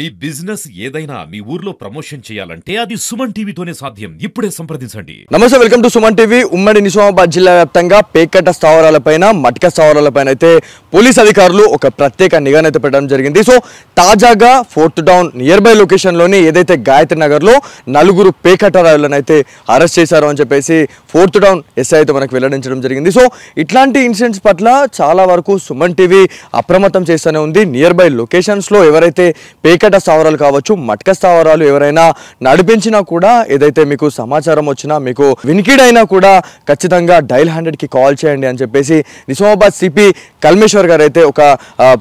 మీ business ఏదైనా మీ ఊర్లో promotion చేయాలంటే అది సుమన్ టీవీతోనే సాధ్యం ఇప్పుడే సంప్రదించండి నమస్తే వెల్కమ్ టు సుమన్ టీవీ ఉమ్మడి నిజామాబాద్ జిల్లా వ్యాప్తంగా పేకట స్థావరాలపైన మట్క స్థావరాలపైన అయితే పోలీస్ అధికారులు ఒక ప్రత్యేక నిఘానైతే పెట్టడం జరిగింది సో తాజాగా ఫోర్త్ డౌన్ నియర్ బై లొకేషన్లోని ఏదైతే గాయత్రి నగర్లో నలుగురు పేకట రాయులను అయితే అరెస్ట్ చేశారు అని చెప్పేసి ఫోర్త్ డౌన్ ఎస్ఐ అయితే మనకు వెల్లడించడం జరిగింది సో ఇట్లాంటి ఇన్సిడెంట్స్ పట్ల చాలా వరకు సుమన్ టీవీ అప్రమత్తం చేస్తూనే ఉంది నియర్ బై లొకేషన్స్లో ఎవరైతే పేకట్ ముచ్చట స్థావరాలు కావచ్చు మట్క స్థావరాలు ఎవరైనా నడిపించినా కూడా ఏదైతే మీకు సమాచారం వచ్చినా మీకు వినికిడైనా కూడా ఖచ్చితంగా డైల్ హండ్రెడ్ కి కాల్ చేయండి అని చెప్పేసి నిజామాబాద్ సిపి కల్మేశ్వర్ గారు అయితే ఒక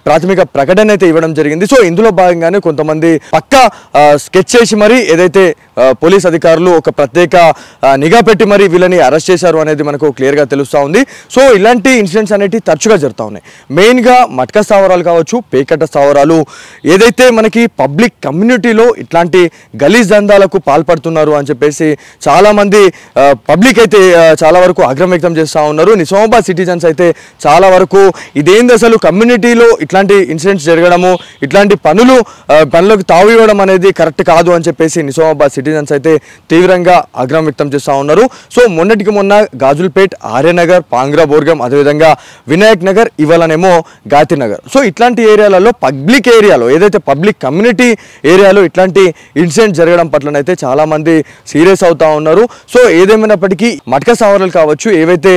ప్రాథమిక ప్రకటన అయితే ఇవ్వడం జరిగింది సో ఇందులో భాగంగానే కొంతమంది పక్క స్కెచ్ చేసి మరి ఏదైతే పోలీస్ అధికారులు ఒక ప్రత్యేక నిఘా పెట్టి మరి వీళ్ళని అరెస్ట్ చేశారు అనేది మనకు క్లియర్గా తెలుస్తూ ఉంది సో ఇలాంటి ఇన్సిడెంట్స్ అనేవి తరచుగా జరుగుతూ ఉన్నాయి మెయిన్గా మట్క స్థావరాలు కావచ్చు పేకట స్థావరాలు ఏదైతే మనకి పబ్లిక్ కమ్యూనిటీలో ఇట్లాంటి గలీజ్ దందాలకు పాల్పడుతున్నారు అని చెప్పేసి చాలామంది పబ్లిక్ అయితే చాలా వరకు ఆగ్రహం వ్యక్తం చేస్తూ ఉన్నారు నిజామాబాద్ సిటిజన్స్ అయితే చాలా వరకు ఇదేంది అసలు కమ్యూనిటీలో ఇట్లాంటి ఇన్సిడెంట్స్ జరగడము ఇట్లాంటి పనులు పనులకు ఇవ్వడం అనేది కరెక్ట్ కాదు అని చెప్పేసి నిజామాబాద్ సిటీ సిటిజన్స్ అయితే తీవ్రంగా ఆగ్రహం వ్యక్తం చేస్తూ ఉన్నారు సో మొన్నటికి మొన్న గాజుల్పేట్ ఆర్యనగర్ పాంగ్రా బోర్గం అదేవిధంగా వినాయక్ నగర్ ఇవాళనేమో గాతినగర్ సో ఇట్లాంటి ఏరియాలలో పబ్లిక్ ఏరియాలో ఏదైతే పబ్లిక్ కమ్యూనిటీ ఏరియాలో ఇట్లాంటి ఇన్సిడెంట్ జరగడం పట్లనైతే చాలామంది సీరియస్ అవుతూ ఉన్నారు సో ఏదేమైనప్పటికీ మటక సవరాలు కావచ్చు ఏవైతే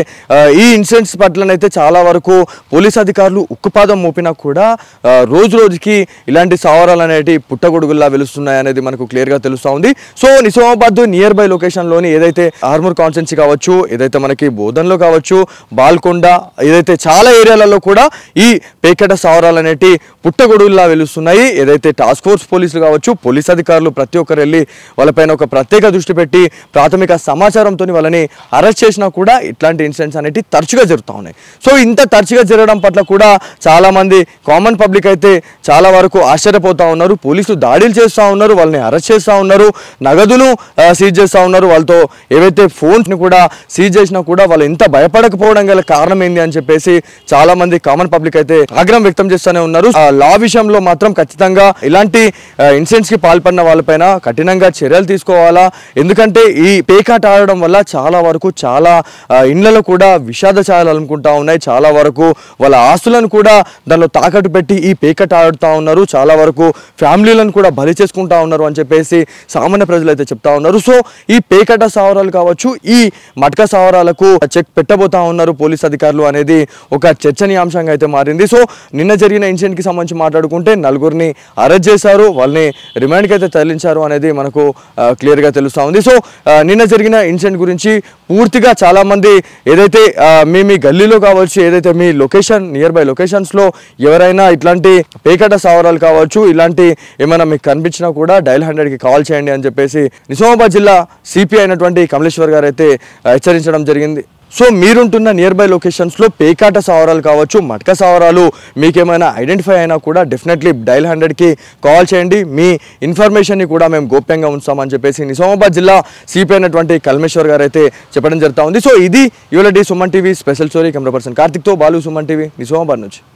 ఈ ఇన్సిడెంట్స్ పట్లనైతే చాలా వరకు పోలీస్ అధికారులు ఉక్కుపాదం మోపినా కూడా రోజు రోజుకి ఇలాంటి సవరాలు అనేటివి పుట్టగొడుగుల్లా వెలుస్తున్నాయి అనేది మనకు క్లియర్గా తెలుస్తూ ఉంది సో నిజామాబాద్ నియర్ బై లొకేషన్లోని ఏదైతే ఆర్మూర్ కాన్స్టెన్సీ కావచ్చు ఏదైతే మనకి బోధన్లో కావచ్చు బాల్కొండ ఏదైతే చాలా ఏరియాలలో కూడా ఈ పేకెట స్థావరాలు అనేటి పుట్టగొడుగుల్లా వెలుస్తున్నాయి ఏదైతే టాస్క్ ఫోర్స్ పోలీసులు కావచ్చు పోలీస్ అధికారులు ప్రతి ఒక్కరు వెళ్ళి వాళ్ళపైన ఒక ప్రత్యేక దృష్టి పెట్టి ప్రాథమిక సమాచారంతో వాళ్ళని అరెస్ట్ చేసినా కూడా ఇట్లాంటి ఇన్సిడెంట్స్ అనేవి తరచుగా జరుగుతూ ఉన్నాయి సో ఇంత తరచుగా జరగడం పట్ల కూడా చాలామంది కామన్ పబ్లిక్ అయితే చాలా వరకు ఆశ్చర్యపోతూ ఉన్నారు పోలీసులు దాడిలు చేస్తూ ఉన్నారు వాళ్ళని అరెస్ట్ చేస్తూ ఉన్నారు నగదును సీజ్ చేస్తూ ఉన్నారు వాళ్ళతో ఏవైతే ఫోన్స్ని కూడా సీజ్ చేసినా కూడా వాళ్ళు ఇంత భయపడకపోవడం గల కారణం ఏంది అని చెప్పేసి చాలా మంది కామన్ పబ్లిక్ అయితే ఆగ్రహం వ్యక్తం చేస్తూనే ఉన్నారు లా విషయంలో మాత్రం ఖచ్చితంగా ఇలాంటి ఇన్సిడెంట్స్ కి పాల్పడిన వాళ్ళపైన కఠినంగా చర్యలు తీసుకోవాలా ఎందుకంటే ఈ పేకాట ఆడడం వల్ల చాలా వరకు చాలా ఇండ్లలో కూడా విషాద ఛాయలు అనుకుంటా ఉన్నాయి చాలా వరకు వాళ్ళ ఆస్తులను కూడా దానిలో తాకట్టు పెట్టి ఈ పేకట ఆడుతూ ఉన్నారు చాలా వరకు ఫ్యామిలీలను కూడా బలి చేసుకుంటా ఉన్నారు అని చెప్పేసి సామాన్య ప్రజలు అయితే చెప్తా ఉన్నారు సో ఈ పేకట సావరాలు కావచ్చు ఈ మటక సావరాలకు చెక్ పెట్టబోతా ఉన్నారు పోలీస్ అధికారులు అనేది ఒక చర్చనీయాంశంగా అయితే మారింది సో నిన్న జరిగిన కి సంబంధించి మాట్లాడుకుంటే నలుగురిని అరెస్ట్ చేశారు వాళ్ళని రిమాండ్ కి అయితే తరలించారు అనేది మనకు గా తెలుస్తా ఉంది సో నిన్న జరిగిన ఇన్సిడెంట్ గురించి పూర్తిగా చాలా మంది ఏదైతే మీ మీ గల్లీలో కావచ్చు ఏదైతే మీ లొకేషన్ నియర్ బై లొకేషన్స్ లో ఎవరైనా ఇట్లాంటి పేకట సావరాలు కావచ్చు ఇలాంటి ఏమైనా మీకు కనిపించినా కూడా డైల్ హండ్రెడ్ కి కాల్ చేయండి అని చెప్పి చెప్పేసి నిజామాబాద్ జిల్లా సిపి అయినటువంటి కమలేశ్వర్ గారు అయితే హెచ్చరించడం జరిగింది సో మీరుంటున్న నియర్ బై లొకేషన్స్లో పేకాట సవరాలు కావచ్చు మటక సవరాలు మీకేమైనా ఐడెంటిఫై అయినా కూడా డెఫినెట్లీ డైల్ హండ్రెడ్కి కాల్ చేయండి మీ ఇన్ఫర్మేషన్ని కూడా మేము గోప్యంగా ఉంచామని చెప్పేసి నిజామాబాద్ జిల్లా సిపి అయినటువంటి కల్మేశ్వర్ గారు అయితే చెప్పడం జరుగుతూ ఉంది సో ఇది యువలటి Suman TV special story camera person కార్తిక్తో బాలు సుమన్ టీవీ నిజామాబాద్ నుంచి